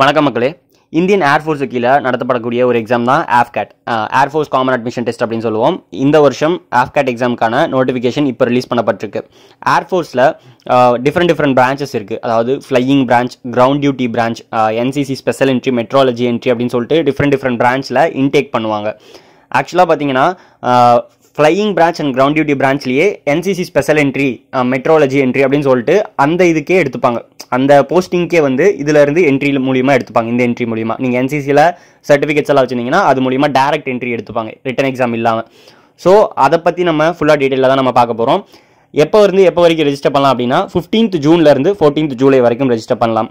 வணக்கம் மக்களே Indian air force கீழே நடத்தப்படக்கூடிய ஒரு எக்ஸாம் தான் AFCAT Air Force common admission test அப்படின்னு சொல்லுவோம் இந்த வருஷம் ஆஃப்கேட் எக்ஸாமுக்கான நோட்டிஃபிகேஷன் இப்போ ரிலீஸ் பண்ணப்பட்டிருக்கு ஏர்ஃபோர்ஸில் டிஃப்ரெண்ட் டிஃப்ரெண்ட் பிரான்ச்சஸ் இருக்குது அதாவது flying branch ground duty branch NCC special entry meteorology entry அப்படின்னு சொல்லிட்டு டிஃப்ரெண்ட் டிஃப்ரெண்ட் பிரான்ச்சில் இன்டேக் பண்ணுவாங்க ஆக்சுவலாக பார்த்தீங்கன்னா flying branch and ground duty பிரான்ச்லேயே NCC special entry meteorology entry அப்படின்னு சொல்லிட்டு அந்த இதுக்கே எடுத்துப்பாங்க அந்த போஸ்டிங்க்கே வந்து இதிலேருந்து என்ட்ரி மூலியமாக எடுத்துப்பாங்க இந்த என்ட்ரி மூலிமா நீங்கள் என்சிசியில் சர்டிஃபிகேட்ஸ் எல்லாம் வச்சுருந்தீங்கன்னா அது மூலியமாக டேரக்ட் என்ட்ரி எடுத்துப்பாங்க ரிட்டன் எக்ஸாம் இல்லாமல் ஸோ அதை பற்றி நம்ம ஃபுல்லாக டீட்டெயிலாக தான் நம்ம பார்க்க போகிறோம் எப்போ இருந்து எப்போ வரைக்கும் ரெஜிஸ்டர் பண்ணலாம் அப்படின்னா ஃபிஃப்டீன்த் ஜூன்லேருந்து ஃபோர்டீன்த் ஜூலை வரைக்கும் ரெஜிஸ்டர் பண்ணலாம்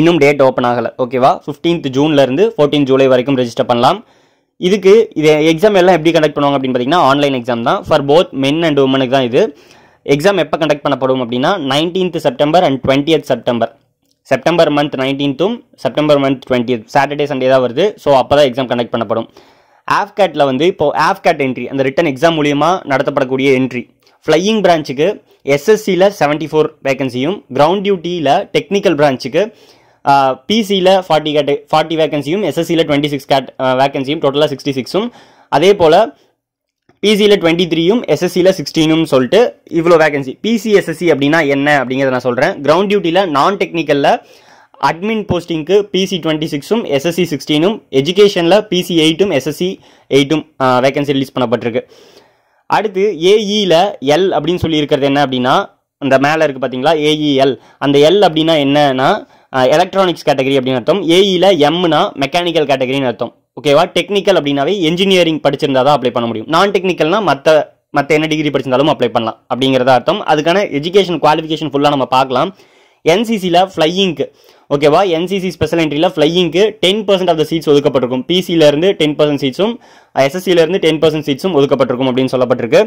இன்னும் டேட் ஓப்பன் ஆகலை ஓகேவா ஃபிஃப்டீன்த் ஜூன்லேருந்து ஃபோர்டீன் ஜூலை வரைக்கும் ரெஜிஸ்டர் பண்ணலாம் இதுக்கு இது எக்ஸாம் எல்லாம் எப்படி கண்டக்ட் பண்ணுவாங்க அப்படின்னு பார்த்தீங்கன்னா ஆன்லைன் எக்ஸாம் தான் ஃபார் போத் மென் அண்ட் உமனுக்கு தான் இது எக்ஸாம் எப்போ கண்டக்ட் பண்ணப்படும் அப்படின்னா nineteenth September and twentieth September September month நைன்டீன்த்தும் September month twentieth Saturday Sunday தான் வருது ஸோ அப்போ தான் எக்ஸாம் கண்டக்ட் பண்ணப்படும் ஆஃப்கேட்டில் வந்து இப்போது ஆஃப்கேட் என்ட்ரி அந்த ரிட்டன் எக்ஸாம் மூலியமாக நடத்தப்படக்கூடிய என்ட்ரி ஃப்ளையிங் பிரான்ச்சுக்கு எஸ்எஸ்சியில் செவன்ட்டி ஃபோர் வேகன்சியும் கிரவுண்ட் டியூட்டியில் டெக்னிக்கல் பிரான்ச்சுக்கு பிசியில் ஃபார்ட்டி கேட்ட ஃபார்ட்டி வேகன்சியும் எஸ்எஸ்சியில் டுவெண்ட்டி சிக்ஸ் கேட் வேகன்சியும் டோட்டலாக சிக்ஸ்டி சிக்ஸும் அதே போல் பிசியில் டுவெண்ட்டி த்ரீயும் எஸ்எஸ்சியில் சிக்ஸ்டீனும் சொல்லிட்டு இவ்வளோ வேகன்சி பிசிஎஸ்எஸ்சி அப்படின்னா என்ன அப்படிங்கிறத நான் சொல்கிறேன் கிரவுண்ட் டியூட்டியில் நான் டெக்னிக்கலில் அட்மின் போஸ்டிங்க்கு பிசி டுவெண்ட்டி சிக்ஸும் எஸ்எஸ்சி சிக்ஸ்டீனும் எஜுகேஷனில் பிசி எயிட்டும் எஸ்எஸ்சி எயிட்டும் வேகன்சி ரிலீஸ் பண்ணப்பட்டிருக்கு அடுத்து ஏஇயில் e எல் அப்படின்னு சொல்லியிருக்கிறது என்ன அப்படின்னா அந்த மேலே இருக்குது பார்த்தீங்களா ஏஇஎல் e அந்த எல் அப்படின்னா என்னன்னா எலக்ட்ரானிக்ஸ் கேட்டகரி அப்படின்னு அர்த்தம் ஏஇயில் எம்னா மெக்கானிக்கல் கேட்டகரின்னு அர்த்தம் ஓகேவா டெக்னிக்கல் அப்படின்னாவே இன்ஜினியரிங் படிச்சிருந்தா தான் அப்ளை பண்ண முடியும் நான் டெக்னிக்கல்னா மற்ற மற்ற என்ன டிகிரி படிச்சிருந்தாலும் அப்ளை பண்ணலாம் அப்படிங்கிறத அர்த்தம் அதுக்கான எஜுகேஷன் குவாலிஃபிகேஷன் ஃபுல்லாக நம்ம பார்க்கலாம் என்சிசியில் ஃப்ளையிங்க்கு ஓகேவா என்சிசி ஸ்பெஷல் என்ட்ரியில் ஃப்ளையிங்க்கு ten percent of the seats ஒதுக்கப்பட்டிருக்கும் பிசியிலேருந்து டென் பர்சன்ட் சீட்ஸும் எஸ்எஸ்சியிலேருந்து டென் பர்சன்ட் சீட்ஸும் ஒதுக்கப்பட்டிருக்கும் அப்படின்னு சொல்லப்பட்டிருக்கு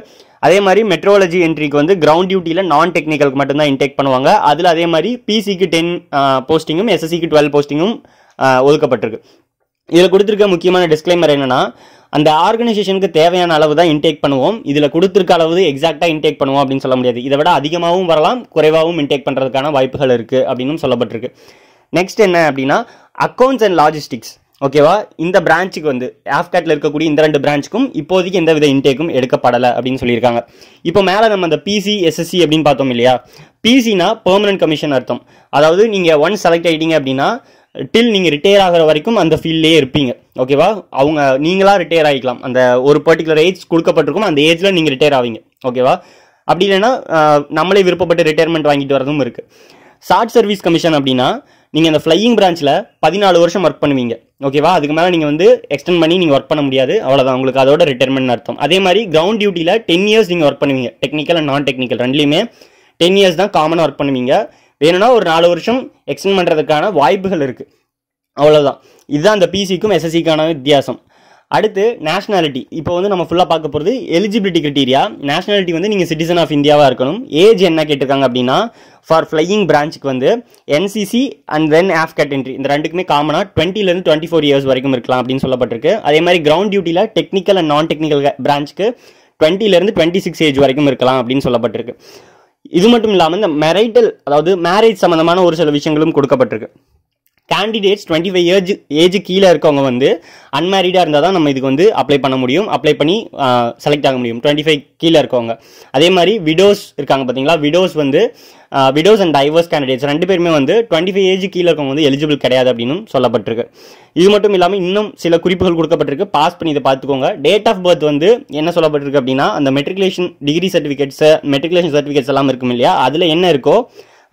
அதே மாதிரி மெட்ரோலஜி என்ட்ரிக்கு வந்து கிரவுண்ட் டியூட்டியில் நான் டெக்னிக்கல் மட்டும்தான் இன்டேக் பண்ணுவாங்க அதில் அதே மாதிரி பிசிக்கு டென் போஸ்டிங்கும் எஸ்எஸ்சிக்கு டுவெல் போஸ்டிங்கும் ஒதுக்கப்பட்டிருக்கு இதில் கொடுத்துருக்க முக்கியமான டிஸ்க்ளைமர் என்னென்னா அந்த ஆர்கனைசேஷனுக்கு தேவையான அளவு தான் இன்டேக் பண்ணுவோம் இதில் கொடுத்துருக்க அளவு எக்ஸாக்டாக இன்டேக் பண்ணுவோம் அப்படின்னு சொல்ல முடியாது இதை விட அதிகமாகவும் வரலாம் குறைவாகவும் இன்டேக் பண்ணுறதுக்கான வாய்ப்புகள் இருக்குது அப்படின்னு சொல்லப்பட்டிருக்கு நெக்ஸ்ட் என்ன அப்படின்னா அக்கௌண்ட்ஸ் அண்ட் லாஜிஸ்டிக்ஸ் ஓகேவா இந்த பிரான்ச்சுக்கு வந்து ஆஃப்கேட்டில் இருக்கக்கூடிய இந்த ரெண்டு பிரான்ச்சுக்கும் இப்போதைக்கு எந்த வித இன்டேக்கும் எடுக்கப்படலை அப்படின்னு சொல்லியிருக்காங்க இப்போ மேலே நம்ம அந்த பிசி எஸ்எஸ்சி அப்படின்னு பார்த்தோம் இல்லையா பிசினா பெர்மனன்ட் கமிஷன் அர்த்தம் அதாவது நீங்கள் ஒன் செலக்ட் ஆகிட்டீங்க அப்படின்னா டில் நீங்கள் ரிட்டையர் ஆகிற வரைக்கும் அந்த ஃபீல்ட்லேயே இருப்பீங்க ஓகேவா அவங்க நீங்களாக ரிட்டையர் ஆகிக்கலாம் அந்த ஒரு பர்டிகுலர் ஏஜ் கொடுக்கப்பட்டிருக்கும் அந்த ஏஜில் நீங்கள் ரிட்டையர் ஆவீங்க ஓகேவா அப்படி இல்லைன்னா நம்மளே விருப்பப்பட்டு ரிட்டையர்மெண்ட் வாங்கிட்டு வரதும் இருக்குது ஷார்ட் சர்வீஸ் கமிஷன் அப்படின்னா நீங்கள் அந்த ஃப்ளையிங் பிரான்ச்சில் பதினாலு வருஷம் ஒர்க் பண்ணுவீங்க ஓகேவா அதுக்கு மேலே நீங்கள் வந்து எக்ஸ்டெண்ட் பண்ணி நீங்கள் ஒர்க் பண்ண முடியாது அவ்வளோதான் உங்களுக்கு அதோட ரிட்டையர்மெண்ட் அர்த்தம் அதே மாதிரி கிரவுண்ட் டியூட்டியில் டென் இயர்ஸ் நீங்கள் ஒர்க் பண்ணுவீங்க டெக்னிக்கல் அண்ட் நான் டெக்னிக்கல் ரெண்டுலேயுமே டென் இயர்ஸ் தான் காமனாக ஒர்க் பண்ணுவீங்க வேணும்னா ஒரு நாலு வருஷம் எக்ஸ்டெண்ட் பண்ணுறதுக்கான வாய்ப்புகள் இருக்குது அவ்வளோதான் இதுதான் அந்த பிசிக்கும் எஸ்எஸ்சிக்கான வித்தியாசம் அடுத்து நேஷ்னாலிட்டி இப்போ வந்து நம்ம ஃபுல்லாக பார்க்க போகிறது எலிஜிபிலிட்டி கிரிட்டீரியா நேஷ்னாலிட்டி வந்து நீங்கள் சிட்டிசன் ஆஃப் இந்தியாவாக இருக்கணும் ஏஜ் என்ன கேட்டிருக்காங்க அப்படின்னா ஃபார் ஃப்ளையிங் பிரான்ச்சுக்கு வந்து என்சிசி அண்ட் தென் ஆஃப் என்ட்ரி இந்த ரெண்டுக்குமே காமனாக டுவெண்ட்டிலேருந்து டுவெண்ட்டி ஃபோர் இயர்ஸ் வரைக்கும் இருக்கலாம் அப்படின்னு சொல்லப்பட்டிருக்கு அதே மாதிரி கிரவுண்ட் டியூட்டியில் டெக்னிக்கல் அண்ட் நான் டெக்னிக்கல் பிரான்ச்சுக்கு டுவெண்ட்டிலேருந்து டுவெண்ட்டி சிக்ஸ் ஏஜ் வரைக்கும் இருக்கலாம் அப்படின்னு சொல்லப்பட்டிருக்கு இது மட்டும் இல்லாமல் இந்த மெரைட்டல் அதாவது மேரேஜ் சம்மந்தமான ஒரு சில விஷயங்களும் கொடுக்கப்பட்டிருக்கு candidates twenty five age age கீழே இருக்கவங்க வந்து அன்மேரிடாக இருந்தால் தான் நம்ம இதுக்கு வந்து அப்ளை பண்ண முடியும் அப்ளை பண்ணி செலக்ட் ஆக முடியும் டுவெண்ட்டி ஃபைவ் கீழே இருக்கவங்க அதே மாதிரி விடோஸ் இருக்காங்க பார்த்தீங்களா விடோஸ் வந்து விடோஸ் அண்ட் டைவர்ஸ் கேண்டிடேட்ஸ் ரெண்டு பேருமே வந்து டுவெண்ட்டி ஃபைவ் ஏஜ் கீழே இருக்கவங்க வந்து எலிஜிபிள் கிடையாது அப்படின்னு சொல்லப்பட்டிருக்கு இது மட்டும் இல்லாமல் இன்னும் சில குறிப்புகள் கொடுக்கப்பட்டிருக்கு பாஸ் பண்ணி இதை பார்த்துக்கோங்க டேட் ஆஃப் பர்த் வந்து என்ன சொல்லப்பட்டிருக்கு அப்படின்னா அந்த matriculation degree certificates matriculation certificates எல்லாம் இருக்கும் இல்லையா அதில் என்ன இருக்கோ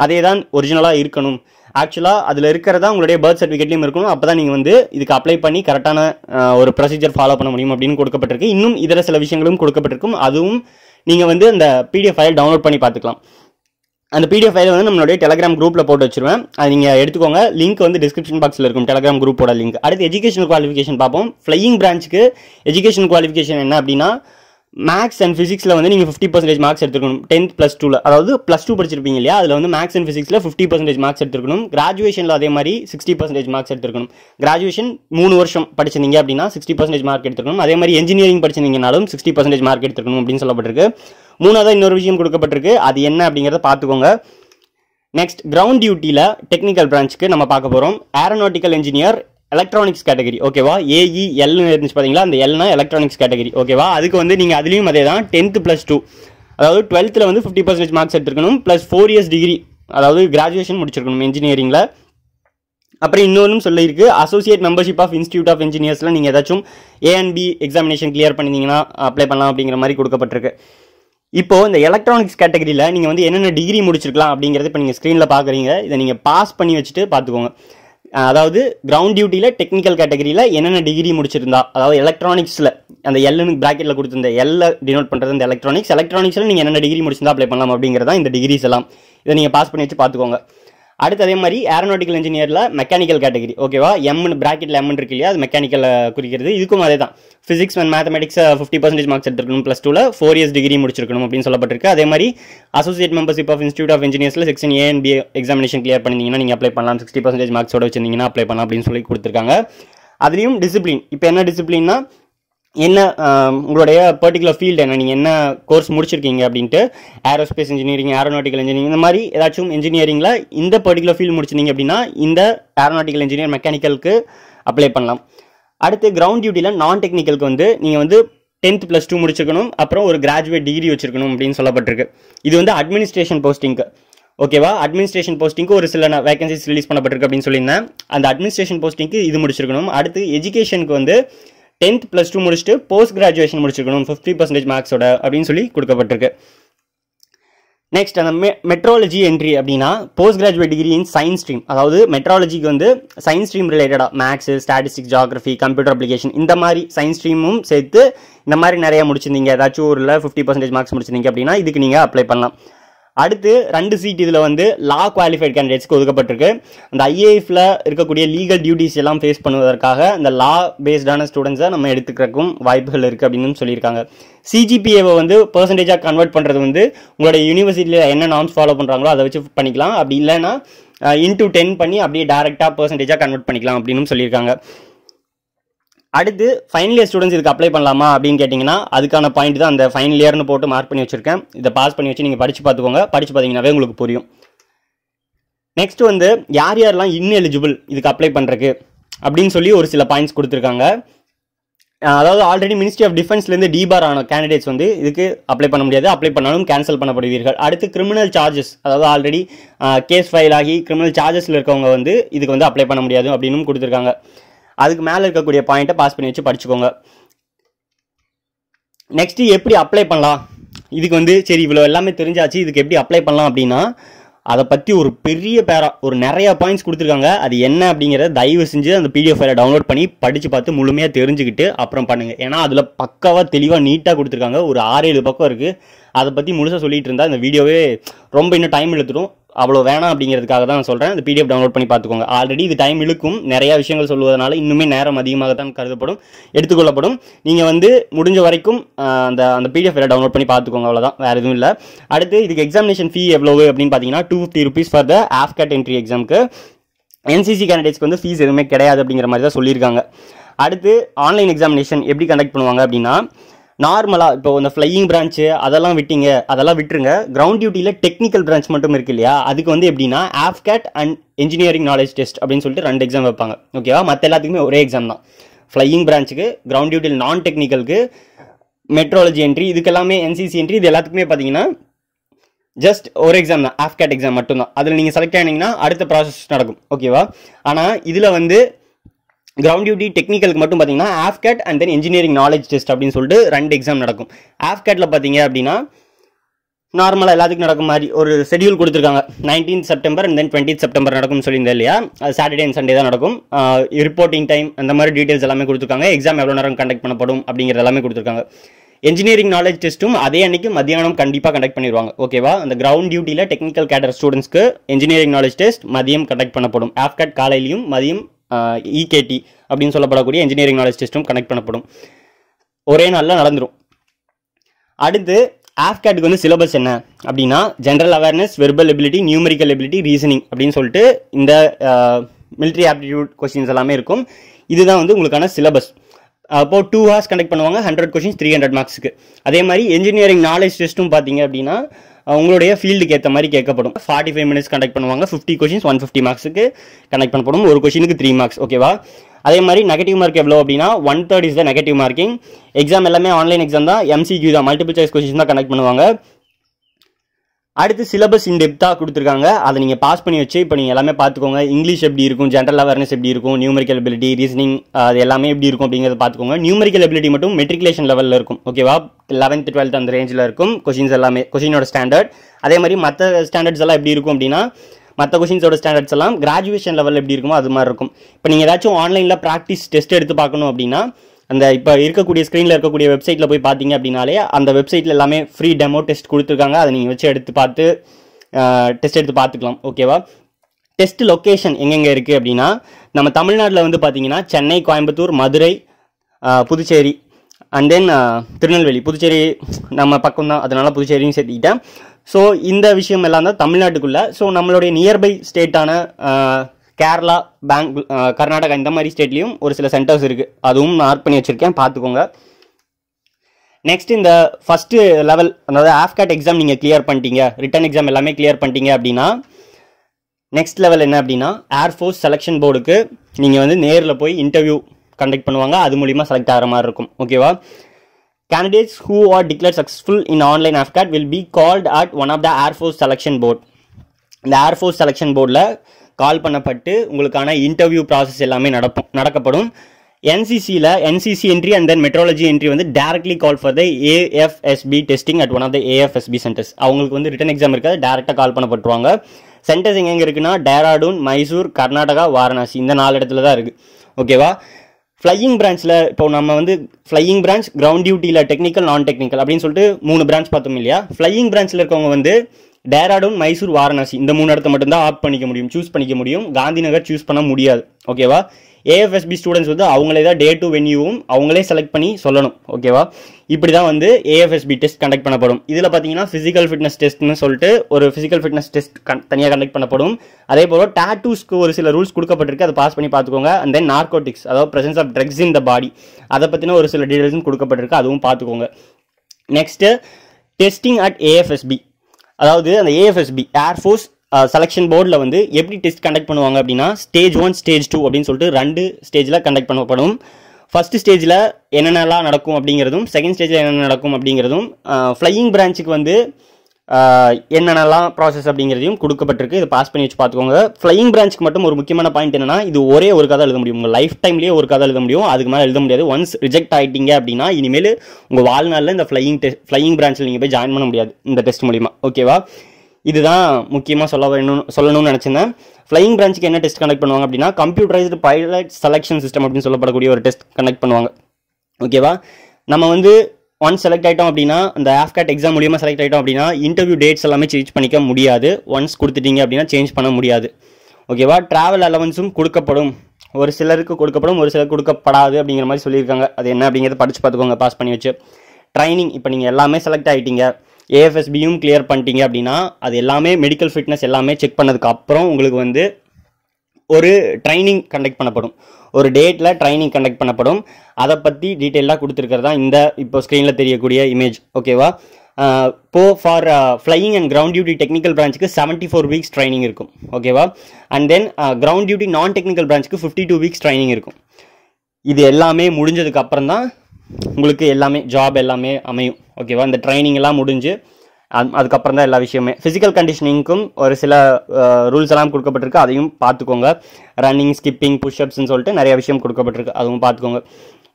அதே தான் ஒரிஜினலாக இருக்கணும் ஆக்சுவலாக அதில் இருக்கிறதா உங்களுடைய பர்த் சர்டிஃபிகேட்லேயும் இருக்கணும் அப்போ தான் நீங்கள் வந்து இதுக்கு அப்ளை பண்ணி கரெக்டான ஒரு ப்ரொசீஜர் ஃபாலோ பண்ண முடியும் அப்படின்னு கொடுக்கப்பட்டிருக்கு இன்னும் இதர சில விஷயங்களும் கொடுக்கப்பட்டிருக்கும் அதுவும் நீங்கள் வந்து அந்த பிடிஎஃப் ஃபைல் டவுன்லோட் பண்ணி பார்த்துக்கலாம் அந்த பிடிஎஃப் ஃபைல் வந்து நம்மளுடைய டெலகிராம் குரூப்பில் போட்டு வச்சிருவேன் அது நீங்கள் எடுத்துக்கோங்க லிங்க் வந்து டிஸ்கிரிப்ஷன் பாக்ஸில் இருக்கும் டெலகிராம் குரூப்போட லிங்க் அடுத்து எஜுகேஷன் குவாலிஃபிகேஷன் பார்ப்போம் ஃப்ளையிங் பிரான்ச்சுக்கு எஜுகேஷன் குவாலிஃபிகேஷன் என்ன அப்படின்னா மேக்ஸ் அண்ட் ஃபிசிக்ஸில் வந்து நீங்கள் ஃபிஃப்டி பர்சன்டேஜ் மார்க்ஸ் எடுத்துக்கணும் டென்த் ப்ளஸ் டூவில் அதாவது ப்ளஸ் டூ படிச்சிருப்பீங்க இல்லையா அதில் வந்து மேக்ஸ் அண்ட் ஃபிசிக்ஸில் ஃபிஃப்டி பர்சன்டேஜ் மார்க்ஸ் எடுத்துக்கணும் கிராஜுவேஷனில் அதே மாதிரி சிக்ஸ்டி பர்சன்டேஜ் மார்க்ஸ் எடுத்துக்கணும் கிராஜுவேஷன் மூணு வருஷம் படிச்சிருந்தீங்க அப்படின்னா சிக்ஸ்டி பர்சன்டேஜ் மார்க் எடுத்துக்கணும் அதே மாதிரி இன்ஜினியரிங் படிச்சிருந்தீங்கனாலும் சிக்ஸ்டி பர்சன்டேஜ் மார்க் எடுத்துக்கணும் அப்படின்னு சொல்லப்பட்டிருக்கு மூணாவது இன்னொரு விஷயம் கொடுக்கப்பட்டிருக்கு அது என்ன அப்படிங்கிறத பார்த்துக்கோங்க நெக்ஸ்ட் கிரவுண்ட் டியூட்டியில் டெக்னிக்கல் பிரான்ச்சுக்கு நம்ம பார்க்க போகிறோம் ஏரோநாட்டிக்கல் இன்ஜினியர் எலக்ட்ரானிக்ஸ் கேட்டகரி ஓகேவா ஏஇஎல்னு இருந்துச்சு பார்த்தீங்களா அந்த எல்னா எலக்ட்ரானிக்ஸ் கேட்டகரி ஓகேவா அதுக்கு வந்து நீங்கள் அதுலேயும் அதே தான் டென்த்து ப்ளஸ் டூ அதாவது டுவெல்த்தில் வந்து ஃபிஃப்டி பர்சன்டேஜ் மார்க்ஸ் எடுத்துருக்கணும் ப்ளஸ் ஃபோர் இயர்ஸ் டிகிரி அதாவது கிராஜுவேஷன் முடிச்சிருக்கணும் இன்ஜினியரிங்கில் அப்புறம் இன்னொன்றும் சொல்லியிருக்கு associate membership of institute of இன்ஜினியர்ஸில் நீங்கள் ஏதாச்சும் A and B examination clear பண்ணிங்கன்னா அப்ளை பண்ணலாம் அப்படிங்கிற மாதிரி கொடுக்கப்பட்டிருக்கு இப்போது இந்த எலக்ட்ரானிக்ஸ் கேட்டகரியில் நீங்கள் வந்து என்னென்ன டிகிரி முடிச்சிருக்கலாம் அப்படிங்கிறது இப்போ நீங்கள் ஸ்க்ரீனில் பார்க்குறீங்க இதை நீங்கள் பாஸ் பண்ணி வச்சுட்டு பார்த்துக்கோங்க அதாவது கிரவுண்ட் டியூட்டியில் டெக்னிக்கல் கேட்டகரியில் என்னென்ன டிகிரி முடிச்சிருந்தா அதாவது எலக்ட்ரானிக்ஸில் அந்த எல்லுன்னு ப்ராக்கெட்டில் கொடுத்துருந்த எல்ல டினோட் பண்ணுறது இந்த எலக்ட்ரானிக்ஸ் எலக்ட்ரானிக்ஸில் நீங்கள் என்னென்ன டிகிரி முடிச்சிருந்தா அப்ளை பண்ணலாம் அப்படிங்கிறதா இந்த டிகிரிஸ் எல்லாம் இதை நீங்கள் பாஸ் பண்ணி வச்சு பார்த்துக்கோங்க அடுத்து அதே மாதிரி ஏரோனாட்டிக்கல் இன்ஜினியரில் மெக்கானிக்கல் கேட்டகரி ஓகேவா எம்னு பிராக்கெட்டில் எம்னு இருக்கு இல்லையா அது மெக்கானிக்கல் குறிக்கிறது இதுக்கும் அதே தான் physics and mathematics fifty percentage marks எடுத்துருக்கணும் ப்ளஸ் டூவில் ஃபோர் இயர்ஸ் டிகிரி முடிச்சிருக்கணும் அப்படின்னு சொல்லப்பட்டிருக்கு அதே மாதிரி associate membership of institute of இன்ஜினியர்ஸில் section A and B examination clear பண்ணிங்கன்னா நீங்கள் அப்ளை பண்ணலாம் சிக்ஸ்டி பர்சன்டேஜ் மார்க்ஸோட வச்சிருந்தீங்கன்னா அப்ளை பண்ணலாம் அப்படின்னு சொல்லி கொடுத்துருக்காங்க அதுலேயும் டிசிப்ளின் இப்போ என்ன டிசிப்ளின்னா என்ன உங்களுடைய பர்டிகுலர் ஃபீல்டு என்ன நீங்கள் என்ன கோர்ஸ் முடிச்சிருக்கீங்க அப்படின்ட்டு ஏரோஸ்பேஸ் இன்ஜினியரிங் ஏரோநாட்டிக்கல் இன்ஜினியரிங் இந்த மாதிரி ஏதாச்சும் இன்ஜினியரிங்கில் இந்த பர்டிகுலர் ஃபீல்டு முடிச்சிருந்தீங்க அப்படின்னா இந்த ஏரோநாட்டிக்கல் இன்ஜினியர் மெக்கானிக்கலுக்கு அப்ளை பண்ணலாம் அடுத்து கிரவுண்ட் டியூட்டியில் நான் டெக்னிக்கலுக்கு வந்து நீங்கள் வந்து டென்த் ப்ளஸ் டூ முடிச்சிருக்கணும் அப்புறம் ஒரு கிராஜுவேட் டிகிரி வச்சிருக்கணும் அப்படின்னு சொல்லப்பட்டிருக்கு இது வந்து அட்மினிஸ்ட்ரேஷன் போஸ்டிங்க்கு ஓகேவா அட்மினிஸ்ட்ரேஷன் போஸ்டிங்க்கு ஒரு சில வேகன்சிஸ் ரிலீஸ் பண்ணப்பட்டிருக்கு அப்படின்னு சொல்லியிருந்தேன் அந்த அட்மினிஸ்ட்ரேஷன் போஸ்டிங்க்கு இது முடிச்சிருக்கணும் அடுத்து எஜுகேஷனுக்கு வந்து டென்த் ப்ளஸ் டூ முடிச்சுட்டு போஸ்ட் கிராஜுவேஷன் முடிச்சிருக்கணும் ஃபிஃப்டி பர்சன்டேஜ் மார்க்ஸோட அப்படின்னு சொல்லி கொடுக்கப்பட்டிருக்கு நெக்ஸ்ட் அந்த மெ மெட்ராலஜி என்ட்ரி அப்படின்னா post graduate degree in science stream அதாவது மெட்ராலஜிக்கு வந்து சயின்ஸ் ஸ்ட்ரீம் ரிலேட்டடாக maths statistic geography computer application இந்த மாதிரி சயின்ஸ் ஸ்ட்ரீமும் சேர்த்து இந்த மாதிரி நிறையா முடிச்சிருந்தீங்க ஏதாச்சும் ஒரு ஃபிஃப்டி பர்சன்டேஜ் மார்க்ஸ் முடிச்சிருந்தீங்க அப்படின்னா இதுக்கு நீங்கள் அப்ளை பண்ணலாம் அடுத்து ரெண்டு சீட் இதில் வந்து லா குவாலிஃபைட் கேண்டிடேட்ஸ்க்கு ஒதுக்கப்பட்டிருக்கு அந்த ஐஏஎஃப்ல இருக்கக்கூடிய லீகல் டியூட்டிஸ் எல்லாம் ஃபேஸ் பண்ணுவதற்காக இந்த லா பேஸ்டான ஸ்டூடெண்ட்ஸை நம்ம எடுத்துக்கிறக்கும் வாய்ப்புகள் இருக்குது அப்படின்னு சொல்லியிருக்காங்க சிஜிபிஏவை வந்து பர்சன்டேஜாக கன்வெர்ட் பண்ணுறது வந்து உங்களோட யூனிவர்சிட்டியில் என்ன நார்ம்ஸ் ஃபாலோ பண்ணுறாங்களோ அதை வச்சு பண்ணிக்கலாம் அப்படி இல்லைன்னா இன்டூ டென் பண்ணி அப்படியே டேரெக்டாக பர்சன்டேஜாக கன்வெர்ட் பண்ணிக்கலாம் அப்படின்னு சொல்லியிருக்காங்க அடுத்து ஃபைனல் இயர் ஸ்டூடெண்ட்ஸ் இதுக்கு அப்ளை பண்ணலாமா அப்படின்னு கேட்டிங்கன்னா அதுக்கான பாயிண்ட் தான் அந்த ஃபைனல் இயர்னு போட்டு மார்க் பண்ணி வச்சுருக்கேன் இதை பாஸ் பண்ணி வச்சு நீங்கள் படித்து பார்த்துக்கோங்க படித்து பார்த்தீங்கன்னாவே உங்களுக்கு புரியும் நெக்ஸ்ட் வந்து யார் யாரெல்லாம் இன் எலிஜிபிள் இதுக்கு அப்ளை பண்ணுறக்கு அப்படின்னு சொல்லி ஒரு சில பாயிண்ட்ஸ் கொடுத்துருக்காங்க அதாவது ஆல்ரெடி மினிஸ்ட்ரி ஆஃப் டிஃபென்ஸ்லேருந்து டிபார் ஆன கேண்டிடேட்ஸ் வந்து இதுக்கு அப்ளை பண்ண முடியாது அப்ளை பண்ணாலும் கேன்சல் பண்ணப்படுவீர்கள் அடுத்து கிரிமினல் சார்ஜஸ் அதாவது ஆல்ரெடி கேஸ் ஃபைல் ஆகி கிரிமினல் சார்ஜஸில் இருக்கவங்க வந்து இதுக்கு வந்து அப்ளை பண்ண முடியாது அப்படின்னு கொடுத்துருக்காங்க அதுக்கு மேலே இருக்கக்கூடிய பாயிண்ட்டை பாஸ் பண்ணி வச்சு படிச்சுக்கோங்க நெக்ஸ்ட்டு எப்படி அப்ளை பண்ணலாம் இதுக்கு வந்து சரி இவ்வளோ எல்லாமே தெரிஞ்சாச்சு இதுக்கு எப்படி அப்ளை பண்ணலாம் அப்படின்னா அதை பற்றி ஒரு பெரிய பேரா ஒரு நிறைய பாயிண்ட்ஸ் கொடுத்துருக்காங்க அது என்ன அப்படிங்கிறத தயவு செஞ்சு அந்த பிடிஎஃப் ஃபைலை டவுன்லோட் பண்ணி படித்து பார்த்து முழுமையாக தெரிஞ்சுக்கிட்டு அப்புறம் பண்ணுங்கள் ஏன்னா அதில் பக்காவாக தெளிவாக நீட்டாக கொடுத்துருக்காங்க ஒரு ஆறு ஏழு பக்கம் இருக்குது அதை பற்றி முழுசாக சொல்லிகிட்டு இருந்தால் இந்த வீடியோவே ரொம்ப இன்னும் டைம் எடுத்துடும் அவ்வளோ வேணாம் அப்படிங்கிறதுக்காக தான் நான் சொல்கிறேன் இந்த பிடிஎஃப் டவுன்லோட் பண்ணி பார்த்துக்கோங்க ஆல்ரெடி இது டைம் இழுக்கும் நிறையா விஷயங்கள் சொல்லுவதனால இன்னுமே நேரம் அதிகமாக தான் கருதப்படும் எடுத்துக்கொள்ளப்படும் நீங்கள் வந்து முடிஞ்ச வரைக்கும் அந்த அந்த பிடிஎஃப் டவுன்லோட் பண்ணி பார்த்துக்கோங்க அவ்வளோதான் வேறு எதுவும் இல்லை அடுத்து இதுக்கு எக்ஸாமினேஷன் ஃபீ எவ்வளோ அப்படின்னு பார்த்தீங்கன்னா two fifty rupees for the AFCAT entry எக்ஸாமுக்கு என்சிசி கேண்டிடேட்ஸ்க்கு வந்து ஃபீஸ் எதுவுமே கிடையாது அப்படிங்கிற மாதிரி தான் சொல்லியிருக்காங்க அடுத்து ஆன்லைன் எக்ஸாமினேஷன் எப்படி கண்டக்ட் பண்ணுவாங்க அப்படின்னா நார்மலாக இப்போ இந்த ஃப்ளையிங் பிரான்ச்சு அதெல்லாம் விட்டீங்க அதெல்லாம் விட்டுருங்க கிரவுண்ட் டியூட்டியில் டெக்னிக்கல் பிரான்ச் மட்டும் இருக்கு இல்லையா அதுக்கு வந்து எப்படின்னா AFCAT and engineering knowledge test அப்படின்னு சொல்லிட்டு ரெண்டு எக்ஸாம் வைப்பாங்க ஓகேவா மற்ற எல்லாத்துக்குமே ஒரே எக்ஸாம் தான் ஃப்ளையிங் பிரான்ச்சுக்கு கிரவுண்ட் டியூட்டியில் நான் டெக்னிக்கலுக்கு மெட்ரோலஜி என்ட்ரி இதுக்கெல்லாமே என்சிசி என்ட்ரி இது எல்லாத்துக்குமே பார்த்தீங்கன்னா ஜஸ்ட் ஒரு எக்ஸாம் தான் ஆஃப்கேட் எக்ஸாம் மட்டும்தான் அதில் நீங்கள் செலக்ட் ஆனீங்கன்னா அடுத்த ப்ராசஸ் நடக்கும் ஓகேவா ஆனால் இதில் வந்து கிரவுண்ட் டியூட்டி டெக்னிக்கலுக்கு மட்டும் பார்த்தீங்கன்னா AFCAT and then engineering knowledge test அப்படின்னு சொல்லிட்டு ரெண்டு எக்ஸாம் நடக்கும் ஆஃப்கேட்டில் பார்த்தீங்க அப்படின்னா நார்மலாக எல்லாத்துக்கும் நடக்கும் மாதிரி ஒரு ஷெடியூல் கொடுத்துருக்காங்க nineteen September and then twenty September நடக்கும்னு சொல்லியிருந்தேன் இல்லையா அது சாட்டர்டே அண்ட் சண்டே தான் நடக்கும் ரிப்போர்ட்டிங் டைம் அந்த மாதிரி டீட்டெயில்ஸ் எல்லாமே கொடுத்துருக்காங்க எக்ஸாம் எவ்வளோ நேரம் கண்டக்ட் பண்ணப்படும் அப்படிங்கிறது எல்லாமே கொடுத்துருக்காங்க இன்ஜினியரிங் நாலேஜ் டெஸ்ட்டும் அதே அன்னைக்கு மதியானம் கண்டிப்பாக கண்டக்ட் பண்ணிடுவாங்க ஓகேவா அந்த கிரவுண்ட் டியூட்டியில் டெக்னிக்கல் கேடர் ஸ்டூடெண்ட்ஸ்க்கு இன்ஜினியரிங் நாலேஜ் டெஸ்ட் மதியம் கண்டக்ட் பண்ணப்படும் ஆஃப்கட் காலையிலையும் மதியம் இகேடி e அப்படின்னு சொல்லப்படக்கூடிய இன்ஜினியரிங் நாலேஜ் டெஸ்ட்டும் கனெக்ட் பண்ணப்படும் ஒரே நாளில் நடந்துடும் அடுத்து ஆஃப்கேட்டுக்கு வந்து சிலபஸ் என்ன அப்படின்னா general awareness verbal ability numerical ability reasoning அப்படின்னு சொல்லிட்டு இந்த மிலிட்ரி ஆப்டிடியூட் கொஸ்டின்ஸ் எல்லாமே இருக்கும் இதுதான் வந்து உங்களுக்கான சிலபஸ் அப்போது டூ ஹார்ஸ் கண்டக்ட் பண்ணுவாங்க ஹண்ட்ரட் கொஷின்ஸ் த்ரீ ஹண்ட்ரட் மார்க்ஸுக்கு அதே மாதிரி இன்ஜினியரிங் நாலேஜ் டெஸ்ட்டும் பார்த்தீங்க அப்படின்னா உங்களுடைய ஃபீல்டுக்கு ஏற்ற மாதிரி கேட்கப்படும் ஃபார்ட்டி ஃபைவ் மினிட்ஸ் கண்டக்ட் பண்ணுவாங்க ஃபிஃப்டி கொஷின்ஸ் ஒன் ஃபிஃப்டி மார்க்ஸுக்கு கண்டக்ட் பண்ணப்படும் ஒரு கொஷினுக்கு த்ரீ மார்க்ஸ் ஓகேவா அதே மாதிரி நெகட்டிவ் மார்க் எவ்வளோ அப்படின்னா one third is the negative marking exam எல்லாமே ஆன்லைன் எக்ஸாம் தான் எம்சிக்யூ தான் மல்டிபிள் சாய்ஸ் கொஷின்ஸ் தான் கண்டக்ட் பண்ணுவாங்க அடுத்து சிலபஸ் இன் டெப்த்தாக கொடுத்துருக்காங்க அதை நீங்கள் பாஸ் பண்ணி வச்சு இப்போ நீங்கள் எல்லாமே பார்த்துக்கோங்க இங்கிலீஷ் எப்படி இருக்கும் ஜென்ரல் அவேர்னஸ் எப்படி இருக்கும் நியூமரிக்கல் அபிலிட்டி ரீசனிங் அது எல்லாமே எப்படி இருக்கும் அப்படிங்கிறத பார்த்துக்கோங்க நியூமரிக்கல் அபிலிட்டி மட்டும் மெட்ரிகுலேஷன் லெவலில் இருக்கும் ஓகேவா லெவன்த் டுவெல்த் அந்த ரேஞ்சில் இருக்கும் கொஷின்ஸ் எல்லாமே கொஷினோட ஸ்டாண்டர்ட் அதே மாதிரி மற்ற ஸ்டாண்டர்ட்ஸ் எல்லாம் எப்படி இருக்கும் அப்படின்னா மற்ற கொஷின்ஸோட ஸ்டாண்டர்ட்ஸ் எல்லாம் கிராஜுவேஷன் லெவலில் எப்படி இருக்குமோ அது மாதிரி இருக்கும் இப்போ நீங்கள் ஏதாச்சும் ஆன்லைனில் ப்ராக்டிஸ் டெஸ்ட் எடுத்து பார்க்கணும் அப்படின்னா அந்த இப்போ இருக்கக்கூடிய ஸ்க்ரீனில் இருக்கக்கூடிய வெப்சைட்டில் போய் பார்த்தீங்க அப்படின்னாலே அந்த வெப்சைட்டில் எல்லாமே ஃப்ரீ டெமோ டெஸ்ட் கொடுத்துருக்காங்க அதை நீங்கள் வச்சு எடுத்து பார்த்து டெஸ்ட் எடுத்து பார்த்துக்கலாம் ஓகேவா டெஸ்ட் லொக்கேஷன் எங்கெங்கே இருக்குது அப்படின்னா நம்ம தமிழ்நாட்டில் வந்து பார்த்தீங்கன்னா சென்னை கோயம்புத்தூர் மதுரை புதுச்சேரி அண்ட் தென் திருநெல்வேலி புதுச்சேரி நம்ம பக்கம் தான் அதனால் புதுச்சேரின்னு சேர்த்துக்கிட்டேன் ஸோ இந்த விஷயம் எல்லாம் தான் தமிழ்நாட்டுக்குள்ளே ஸோ நம்மளுடைய நியர்பை ஸ்டேட்டான கேரளா பேங்க் கர்நாடகா இந்த மாதிரி ஸ்டேட்லேயும் ஒரு சில சென்டர்ஸ் இருக்குது அதுவும் மார்க் பண்ணி வச்சுருக்கேன் பார்த்துக்கோங்க நெக்ஸ்ட் இந்த ஃபஸ்ட்டு லெவல் அதாவது ஆஃப்கேட் எக்ஸாம் நீங்கள் கிளியர் பண்ணிட்டீங்க ரிட்டன் எக்ஸாம் எல்லாமே கிளியர் பண்ணிட்டீங்க அப்படின்னா நெக்ஸ்ட் லெவல் என்ன அப்படின்னா ஏர்ஃபோர்ஸ் செலெக்ஷன் போர்டுக்கு நீங்கள் வந்து நேரில் போய் இன்டர்வியூ கண்டக்ட் பண்ணுவாங்க அது மூலிமா செலக்ட் ஆகிற மாதிரி இருக்கும் ஓகேவா candidates who are declared successful in online AFCAT will be called at one of the Air Force selection board இந்த ஏர்ஃபோர்ஸ் செலெக்ஷன் போர்டில் கால் பண்ணப்பட்டு உங்களுக்கான இன்டர்வியூ ப்ராசஸ் எல்லாமே நடப்போம் நடக்கப்படும் என்சிசியில் NCC entry and then meteorology entry வந்து directly call for the AFSB testing at one of the AFSB centres அவங்களுக்கு வந்து ரிட்டன் எக்ஸாம் இருக்காது டேரெக்டாக கால் பண்ணப்பட்டுருவாங்க சென்டர்ஸ் எங்கே இருக்குன்னா டேராடூன் மைசூர் கர்நாடகா வாரணாசி இந்த நாலு இடத்துல தான் இருக்குது ஓகேவா ஃப்ளையிங் பிரான்ச்சில் இப்போ நம்ம வந்து ஃப்ளையிங் பிரான்ச் கிரவுண்ட் டியூட்டியில் டெக்னிக்கல் நான் டெக்னிக்கல் அப்படின்னு சொல்லிட்டு மூணு பிரான்ச் பார்த்தோம் இல்லையா ஃப்ளையிங் பிரான்ச்சில் இருக்கவங்க வந்து டேராடூன் மைசூர் வாரணாசி இந்த மூணு இடத்த மட்டும்தான் ஆப் பண்ணிக்க முடியும் சூஸ் பண்ணிக்க முடியும் காந்திநகர் சூஸ் பண்ண முடியாது ஓகேவா ஏஎஃப்எஸ்பி ஸ்டூடெண்ட்ஸ் வந்து அவங்களே தான் டே டு வென்யூவும் அவங்களே செலக்ட் பண்ணி சொல்லணும் ஓகேவா இப்படி தான் வந்து ஏஎஃப்எஸ்பி டெஸ்ட் கண்டக்ட் பண்ணப்படும் இதில் பார்த்தீங்கன்னா ஃபிசிக்கல் ஃபிட்னஸ் டெஸ்ட்னு சொல்லிட்டு ஒரு ஃபிசிக்கல் ஃபிட்னஸ் டெஸ்ட் தனியாக கண்டக்ட் பண்ணப்படும் அதே போல் டாட்டூஸ்க்கு ஒரு சில ரூல்ஸ் கொடுக்கப்பட்டிருக்கு அதை பாஸ் பண்ணி பார்த்துக்கோங்க அண்ட் தென் நார்கோட்டிக்ஸ் அதாவது presence of drugs in the body அதை பற்றின ஒரு சில டீடைல்ஸும் கொடுக்கப்பட்டிருக்கு அதுவும் பார்த்துக்கோங்க நெக்ஸ்ட்டு டெஸ்டிங் அட் ஏஎஃப்எஸ்பி அதாவது அந்த ஏஎஃப்எஸ்பி ஏர்ஃபோர்ஸ் செலெக்ஷன் போர்டில் வந்து எப்படி டெஸ்ட் கண்டக்ட் பண்ணுவாங்க அப்படின்னா ஸ்டேஜ் ஒன் ஸ்டேஜ் டூ அப்படின்னு சொல்லிட்டு ரெண்டு ஸ்டேஜில் கண்டக்ட் பண்ணப்படும் ஃபஸ்ட்டு ஸ்டேஜில் என்னென்னலாம் நடக்கும் அப்படிங்கிறதும் செகண்ட் ஸ்டேஜில் என்னென்ன நடக்கும் அப்படிங்கிறதும் ஃப்ளையிங் பிரான்ச்சுக்கு வந்து என்னென்னலாம் ப்ராசஸ் அப்படிங்கிறதையும் கொடுக்கப்பட்டிருக்கு இதை பாஸ் பண்ணி வச்சு பார்த்துக்கோங்க ஃப்ளையிங் பிரான்ச்சுக்கு மட்டும் ஒரு முக்கியமான பாயிண்ட் என்னன்னா இது ஒரே ஒரு கதை எழுத முடியும் உங்கள் லைஃப் டைம்லேயே ஒரு கதை எழுத முடியும் அதுக்கு மேலே எழுத முடியாது ஒன்ஸ் ரிஜெக்ட் ஆகிட்டீங்க அப்படின்னா இனிமேல் உங்கள் வாழ்நாளில் இந்த ஃப்ளையிங் டெஸ்ட் ஃப்ளையிங் பிரான்ச்சில் நீங்கள் போய் ஜாயின் பண்ண முடியாது இந்த டெஸ்ட் மூலிமா ஓகேவா இதுதான் முக்கியமாக சொல்ல வேணும்னு சொல்லணும்னு நினச்சிருந்தேன் ஃப்ளையிங் பிரான்ச்சுக்கு என்ன டெஸ்ட் கனெக்ட் பண்ணுவாங்க அப்படின்னா கம்ப்யூட்டரைஸ்டு பைலட் செலெக்ஷன் சிஸ்டம் அப்படின்னு சொல்லப்படக்கூடிய ஒரு டெஸ்ட் கனெக்ட் பண்ணுவாங்க ஓகேவா நம்ம வந்து ஒன் செலக்ட் ஆகிட்டோம் அப்படின்னா அந்த ஆஃப்கேட் எக்ஸாம் மூலியமாக செலக்ட் ஆகிட்டோம் அப்படின்னா இன்டர்வியூ டேட்ஸ் எல்லாமே சேஞ்ச் பண்ணிக்க முடியாது ஒன்ஸ் கொடுத்துட்டீங்க அப்படின்னா சேஞ்ச் பண்ண முடியாது ஓகேவா ட்ராவல் அலவன்ஸும் கொடுக்கப்படும் ஒரு சிலருக்கு கொடுக்கப்படும் ஒரு சிலருக்கு கொடுக்கப்படாது அப்படிங்கிற மாதிரி சொல்லியிருக்காங்க அது என்ன அப்படிங்கிறத படித்து பார்த்துக்கோங்க பாஸ் பண்ணி வச்சு ட்ரைனிங் இப்போ நீங்கள் எல்லாமே செலக்ட் ஆகிட்டீங்க ஏஎஃப்எஸ்பியும் கிளியர் பண்ணிட்டீங்க அப்படின்னா அது எல்லாமே மெடிக்கல் ஃபிட்னஸ் எல்லாமே செக் பண்ணதுக்கு அப்புறம் உங்களுக்கு வந்து ஒரு ட்ரைனிங் கண்டக்ட் பண்ணப்படும் ஒரு டேட்டில் ட்ரைனிங் கண்டக்ட் பண்ணப்படும் அதை பற்றி டீட்டெயிலாக கொடுத்துருக்கிறது தான் இந்த இப்போ ஸ்க்ரீனில் தெரியக்கூடிய இமேஜ் ஓகேவா போ for flying and ground duty technical பிரான்ச்சுக்கு செவன்ட்டி ஃபோர் வீக்ஸ் ட்ரைனிங் இருக்கும் ஓகேவா and then ground duty non technical பிரான்ச்சுக்கு ஃபிஃப்டி டூ வீக்ஸ் ட்ரைனிங் இருக்கும் இது எல்லாமே முடிஞ்சதுக்கு அப்புறம் தான் உங்களுக்கு எல்லாமே ஜாப் எல்லாமே அமையும் ஓகேவா இந்த ட்ரைனிங் எல்லாம் முடிஞ்சு அதுக்கப்புறம் தான் எல்லா விஷயமே ஃபிசிக்கல் கண்டிஷனிங்க்கும் ஒரு சில ரூல்ஸ் எல்லாம் கொடுக்கப்பட்டிருக்கு அதையும் பார்த்துக்கோங்க ரன்னிங் ஸ்கிப்பிங் புஷ்அப்ஸ்ன்னு சொல்லிட்டு நிறைய விஷயம் கொடுக்கப்பட்டிருக்கு அதுவும் பார்த்துக்கோங்க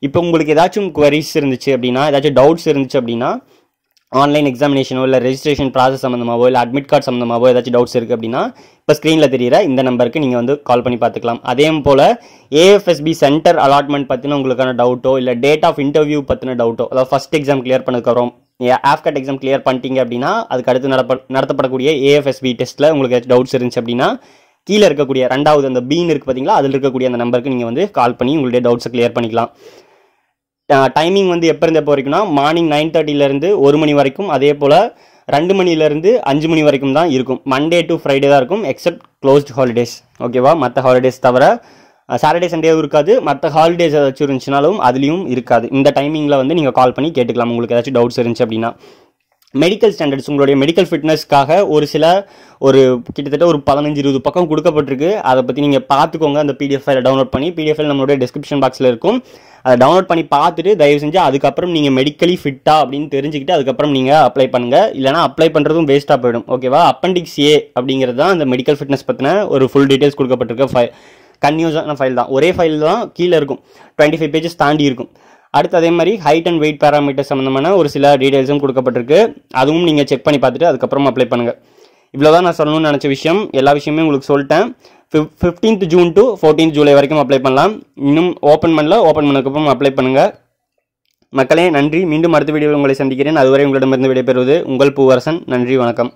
இப்போ உங்களுக்கு ஏதாச்சும் குவரிஸ் இருந்துச்சு அப்படின்னா ஏதாச்சும் டவுட்ஸ் இருந்துச்சு அப்படின்னா ஆன்லைன் எக்ஸாமினேஷனோ இல்லை ரெஜிஸ்ட்ரேஷன் ப்ராசஸ் சம்மந்தமாகவோ இல்லை அட்மிட் கார்டு சம்மந்தமாகவோ ஏதாச்சும் டவுட்ஸ் இருக்குது அப்படின்னா இப்போ ஸ்க்ரீனில் தெரிகிற இந்த நம்பருக்கு நீங்கள் வந்து கால் பண்ணி பார்த்துக்கலாம் அதே போல் ஏஎஃப்எஸ்பி சென்டர் அலாட்மெண்ட் பற்றின உங்களுக்கான டவுட்டோ இல்லை டேட் ஆஃப் இன்டர்வியூ பற்றின டவுட்டோ அதாவது ஃபஸ்ட் எக்ஸாம் கிளியர் பண்ணதுக்கப்புறம் நீங்கள் ஆஃப்கட் எக்ஸாம் கிளியர் பண்ணிட்டீங்க அப்படின்னா அதுக்கு அடுத்து நடப்ப நடத்தப்படக்கூடிய ஏஎஃப்எஸ்பி டெஸ்ட்டில் உங்களுக்கு டவுட்ஸ் இருந்துச்சு அப்படின்னா கீழே இருக்கக்கூடிய ரெண்டாவது அந்த பீன் இருக்குது பார்த்தீங்களா அதில் இருக்கக்கூடிய அந்த நம்பருக்கு நீங்கள் வந்து கால் பண்ணி உங்களுடைய டவுட்ஸை கிளியர் பண்ணிக்கலாம் டைமிங் வந்து எப்போ இருந்த எப்போ வரைக்கும்னா மார்னிங் நைன் தேர்ட்டிலேருந்து ஒரு மணி வரைக்கும் அதே போல் ரெண்டு மணிலேருந்து அஞ்சு மணி வரைக்கும் தான் இருக்கும் மண்டே டு ஃப்ரைடே தான் இருக்கும் எக்ஸப்ட் க்ளோஸ்ட் ஹாலிடேஸ் ஓகேவா மற்ற ஹாலிடேஸ் தவிர சாட்டர்டே சண்டேவும் இருக்காது மற்ற ஹாலிடேஸ் ஏதாச்சும் இருந்துச்சுனாலும் அதுலேயும் இருக்காது இந்த டைமிங்கில் வந்து நீங்கள் கால் பண்ணி கேட்டுக்கலாம் உங்களுக்கு ஏதாச்சும் டவுட்ஸ் இருந்துச்சு அப்படின்னா மெடிக்கல் ஸ்டாண்டர்ட்ஸ் உங்களுடைய மெடிக்கல் ஃபிட்னஸ்க்காக ஒரு சில ஒரு கிட்டத்தட்ட ஒரு பதினஞ்சு இருபது பக்கம் கொடுக்கப்பட்டிருக்கு அதை பற்றி நீங்கள் பார்த்துக்கோங்க அந்த பிடிஎஃப் ஃபைலை டவுன்லோட் பண்ணி பிடிஎஃப் ஃபைல் நம்மளுடைய டிஸ்கிரிப்ஷன் பாக்ஸில் இருக்கும் அதை டவுன்லோட் பண்ணி பார்த்துட்டு தயவு செஞ்சு அதுக்கப்புறம் நீங்கள் மெடிக்கலி ஃபிட்டா அப்படின்னு தெரிஞ்சுக்கிட்டு அதுக்கப்புறம் நீங்கள் அப்ளை பண்ணுங்கள் இல்லைனா அப்ளை பண்ணுறதும் வேஸ்ட்டாக போயிடும் ஓகேவா அப்பண்டிக்ஸ் ஏ அப்படிங்கிறது தான் அந்த மெடிக்கல் ஃபிட்னஸ் பற்றின ஒரு ஃபுல் டீட்டெயில்ஸ் கொடுக்கப்பட்டிருக்க ஃபை கன்யூஸான ஃபைல் தான் ஒரே ஃபைல் தான் கீழே இருக்கும் டுவெண்ட்டி ஃபைவ் பேஜஸ் தாண்டி இருக்கும் அடுத்து அதே மாதிரி ஹைட் அண்ட் வெயிட் பேராமீட்டர் சம்மந்தமான ஒரு சில டீடைல்ஸும் கொடுக்கப்பட்டிருக்கு அதுவும் நீங்கள் செக் பண்ணி பார்த்துட்டு அதுக்கப்புறம் அப்ளை பண்ணுங்கள் இவ்வளோ தான் நான் சொல்லணும்னு நினச்ச விஷயம் எல்லா விஷயமே உங்களுக்கு சொல்லிட்டேன் ஃபிஃப் fifteenth June to fourteenth July வரைக்கும் அப்ளை பண்ணலாம் இன்னும் ஓப்பன் பண்ணல ஓப்பன் பண்ணதுக்கப்புறம் அப்ளை பண்ணுங்கள் மக்களே நன்றி மீண்டும் அடுத்த வீடியோ உங்களை சந்திக்கிறேன் அதுவரை உங்களிடமிருந்து விடைபெறுவது உங்கள் பூவரசன் நன்றி வணக்கம்